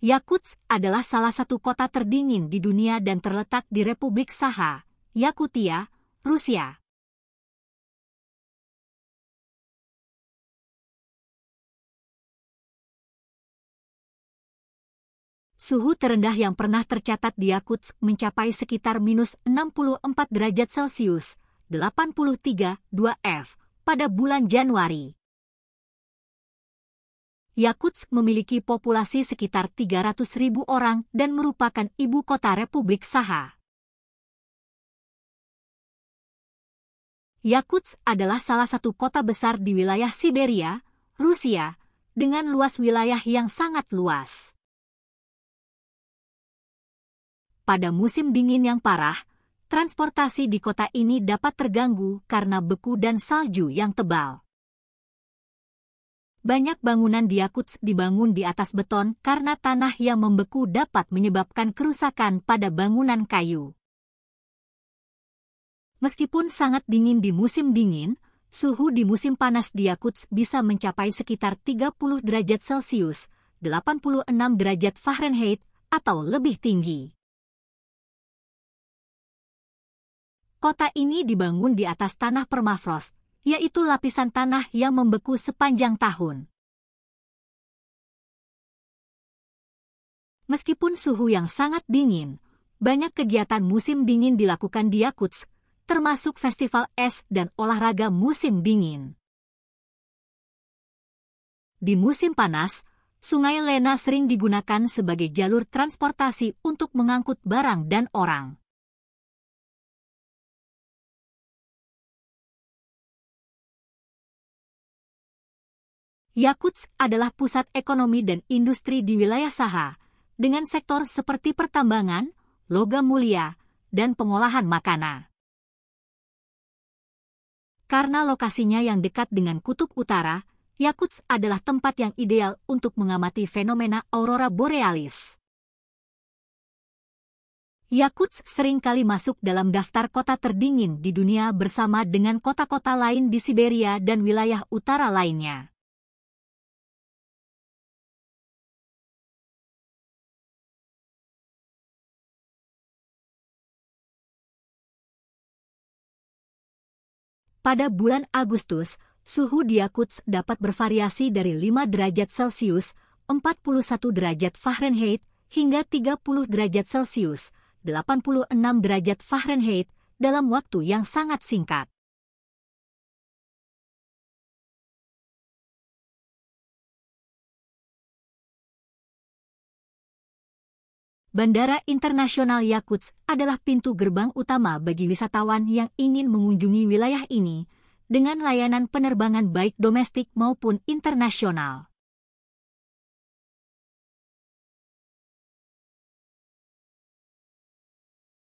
Yakutsk adalah salah satu kota terdingin di dunia dan terletak di Republik Saha, Yakutia, Rusia. Suhu terendah yang pernah tercatat di Yakutsk mencapai sekitar minus 64 derajat Celcius, 83,2 F, pada bulan Januari. Yakutsk memiliki populasi sekitar 300.000 orang dan merupakan ibu kota Republik Saha. Yakutsk adalah salah satu kota besar di wilayah Siberia, Rusia, dengan luas wilayah yang sangat luas. pada musim dingin yang parah, transportasi di kota ini dapat terganggu karena beku dan salju yang tebal. Banyak bangunan di Yakuts dibangun di atas beton karena tanah yang membeku dapat menyebabkan kerusakan pada bangunan kayu. Meskipun sangat dingin di musim dingin, suhu di musim panas di Yakuts bisa mencapai sekitar 30 derajat Celcius, 86 derajat Fahrenheit, atau lebih tinggi. Kota ini dibangun di atas tanah permafrost, yaitu lapisan tanah yang membeku sepanjang tahun. Meskipun suhu yang sangat dingin, banyak kegiatan musim dingin dilakukan di Yakutsk, termasuk festival es dan olahraga musim dingin. Di musim panas, Sungai Lena sering digunakan sebagai jalur transportasi untuk mengangkut barang dan orang. Yakutsk adalah pusat ekonomi dan industri di wilayah Saha, dengan sektor seperti pertambangan, logam mulia, dan pengolahan makanan. Karena lokasinya yang dekat dengan kutub utara, Yakutsk adalah tempat yang ideal untuk mengamati fenomena aurora borealis. Yakutsk seringkali masuk dalam daftar kota terdingin di dunia bersama dengan kota-kota lain di Siberia dan wilayah utara lainnya. Pada bulan Agustus, suhu di Yakuts dapat bervariasi dari 5 derajat Celcius, 41 derajat Fahrenheit, hingga 30 derajat Celcius, 86 derajat Fahrenheit, dalam waktu yang sangat singkat. Bandara Internasional Yakutsk adalah pintu gerbang utama bagi wisatawan yang ingin mengunjungi wilayah ini dengan layanan penerbangan baik domestik maupun internasional.